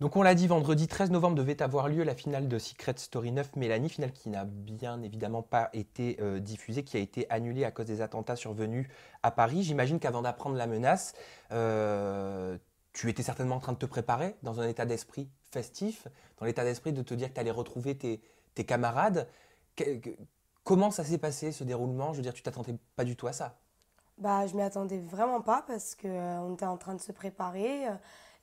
Donc on l'a dit, vendredi 13 novembre devait avoir lieu la finale de Secret Story 9 Mélanie, finale qui n'a bien évidemment pas été euh, diffusée, qui a été annulée à cause des attentats survenus à Paris. J'imagine qu'avant d'apprendre la menace, euh, tu étais certainement en train de te préparer dans un état d'esprit festif, dans l'état d'esprit de te dire que tu allais retrouver tes, camarades. comment ça s'est passé ce déroulement Je veux dire, tu t'attendais pas du tout à ça. Bah, je m'y attendais vraiment pas parce qu'on euh, on était en train de se préparer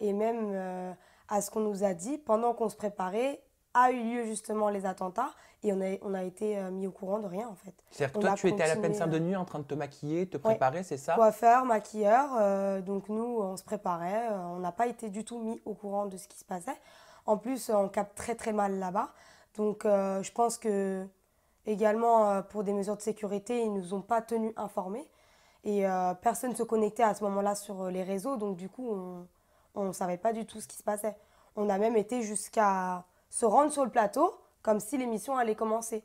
et même à ce qu'on nous a dit pendant qu'on se préparait a eu lieu justement les attentats et on a, on a été euh, mis au courant de rien en fait. C'est-à-dire que toi tu étais à la peine Saint-Denis euh, en train de te maquiller, te préparer, c'est ça Coiffeur, maquilleur, euh, donc nous on se préparait, on n'a pas été du tout mis au courant de ce qui se passait. En plus on capte très très mal là-bas, donc je pense que également pour des mesures de sécurité ils ne nous ont pas tenus informés et personne ne se connectait à ce moment-là sur les réseaux, donc du coup on on ne savait pas du tout ce qui se passait. On a même été jusqu'à se rendre sur le plateau comme si l'émission allait commencer.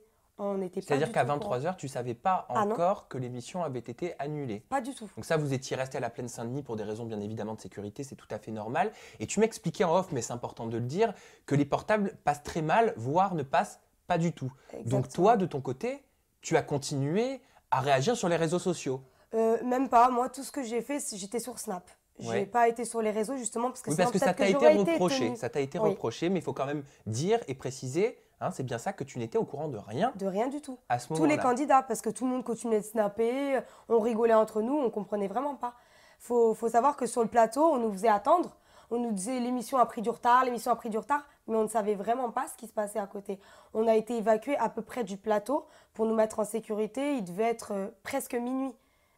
C'est-à-dire qu'à 23h, tu ne savais pas ah encore que l'émission avait été annulée. Pas du tout. Donc ça, vous étiez resté à la plaine Saint-Denis pour des raisons bien évidemment de sécurité, c'est tout à fait normal. Et tu m'expliquais en off, mais c'est important de le dire, que les portables passent très mal, voire ne passent pas du tout. Donc toi, de ton côté, tu as continué à réagir sur les réseaux sociaux. Euh, même pas. Moi, tout ce que j'ai fait, j'étais sur Snap. Je n'ai pas été sur les réseaux justement parce que, oui, parce que ça t'a été reproché. ça t'a été reproché, mais il faut quand même dire et préciser. Hein, c'est bien ça que tu n'étais au courant de rien. De rien du tout. À ce Tous les candidats, parce que tout le monde continuait de snapper, euh, on rigolait entre nous, on comprenait vraiment pas. Faut, faut savoir que sur le plateau, on nous faisait attendre. On nous disait l'émission a pris du retard, l'émission a pris du retard, mais on ne savait vraiment pas ce qui se passait à côté. On a été évacués à peu près du plateau pour nous mettre en sécurité. Il devait être euh, presque minuit.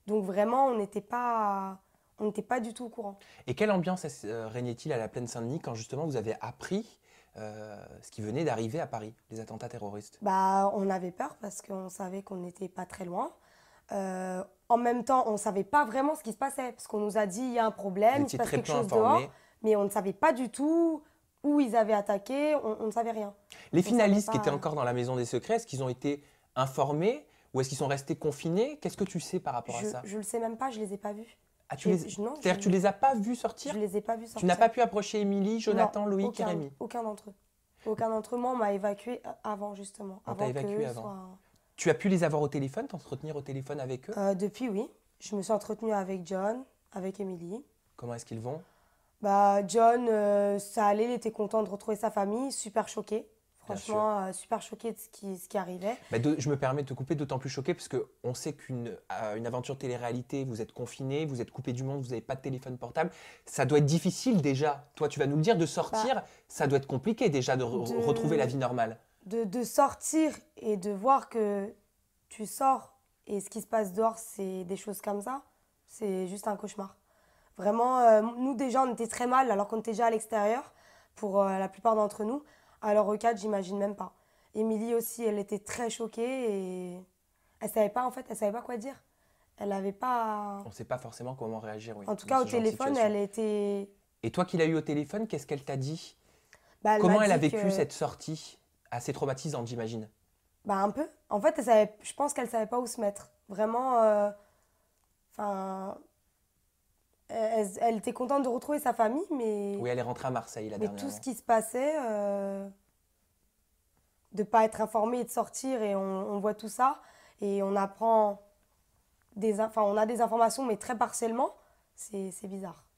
Donc vraiment, on n'était pas on n'était pas du tout au courant. Et quelle ambiance euh, régnait-il à la plaine Saint-Denis quand justement vous avez appris euh, ce qui venait d'arriver à Paris, les attentats terroristes Bah, on avait peur parce qu'on savait qu'on n'était pas très loin. Euh, en même temps, on ne savait pas vraiment ce qui se passait parce qu'on nous a dit il y a un problème, il se passe quelque chose dehors, mais on ne savait pas du tout où ils avaient attaqué, on, ne savait rien. Les finalistes qui étaient encore dans la maison des secrets, est-ce qu'ils ont été informés ou est-ce qu'ils sont restés confinés Qu'est-ce que tu sais par rapport à ça Je ne le sais même pas, je ne les ai pas vus. Ah, tu les... tu les as pas vus sortir Je les ai pas vus sortir. Tu n'as pas pu approcher Émilie, Jonathan, Louis, Loïc aucun, Aucun d'entre eux. Aucun d'entre eux. m'a évacué avant, justement. On t'a évacué avant. Tu as pu les avoir au téléphone, t'entretenir au téléphone avec eux euh, Depuis, oui. Je me suis entretenue avec John, avec Émilie. Comment est-ce qu'ils vont bah, John, euh, ça allait, il était content de retrouver sa famille, super choqué. Franchement, euh, super choqué de ce qui, ce qui arrivait. Bah, je me permets de te couper, d'autant plus choqué parce qu'on sait qu'une euh, une aventure télé-réalité, vous êtes confiné, vous êtes coupé du monde, vous n'avez pas de téléphone portable. Ça doit être difficile déjà. Toi, tu vas nous le dire, de sortir, bah, ça doit être compliqué déjà de, retrouver la vie normale. De, sortir et de voir que tu sors et ce qui se passe dehors, c'est des choses comme ça, c'est juste un cauchemar. Vraiment, euh, nous déjà, on était très mal alors qu'on était déjà à l'extérieur pour la plupart d'entre nous. Alors au 4, j'imagine même pas. Émilie aussi, elle était très choquée et elle savait pas en fait, elle savait pas quoi dire. Elle n'avait pas. On ne sait pas forcément comment réagir. en tout cas, au téléphone, elle était. Et toi qui l'as eu au téléphone, qu'est-ce qu'elle t'a dit bah, Comment elle a vécu cette sortie assez traumatisante, j'imagine Bah un peu. En fait, elle savait... je pense qu'elle savait pas où se mettre. Vraiment, euh, enfin, euh, elle, était contente de retrouver sa famille, mais. Oui, elle est rentrée à Marseille la tout ce qui se passait, euh, de pas être informée et de sortir, et on, voit tout ça, et on apprend des, enfin, on a des informations, mais très partiellement, c'est bizarre.